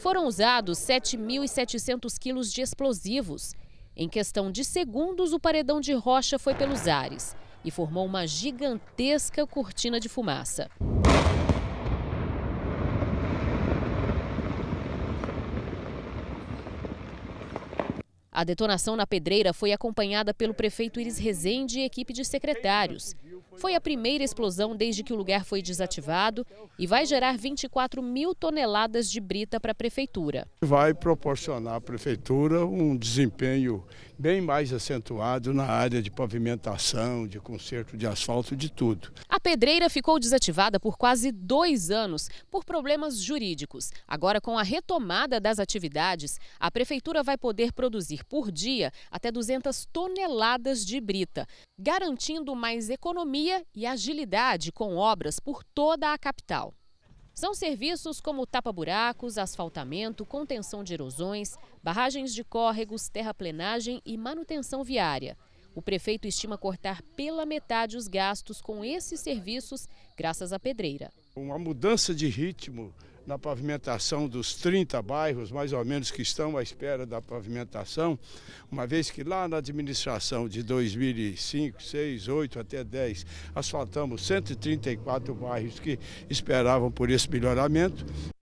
Foram usados 7.700 quilos de explosivos. Em questão de segundos, o paredão de rocha foi pelos ares e formou uma gigantesca cortina de fumaça. A detonação na pedreira foi acompanhada pelo prefeito Iris Rezende e equipe de secretários. Foi a primeira explosão desde que o lugar foi desativado e vai gerar 24 mil toneladas de brita para a prefeitura. Vai proporcionar à prefeitura um desempenho bem mais acentuado na área de pavimentação, de conserto de asfalto, de tudo. A pedreira ficou desativada por quase dois anos por problemas jurídicos. Agora, com a retomada das atividades, a prefeitura vai poder produzir por dia até 200 toneladas de brita, garantindo mais economia economia e agilidade com obras por toda a capital. São serviços como tapa-buracos, asfaltamento, contenção de erosões, barragens de córregos, terraplenagem e manutenção viária. O prefeito estima cortar pela metade os gastos com esses serviços, graças à pedreira. Uma mudança de ritmo na pavimentação dos 30 bairros, mais ou menos, que estão à espera da pavimentação, uma vez que lá na administração de 2005, 6, 8 até 10, asfaltamos 134 bairros que esperavam por esse melhoramento.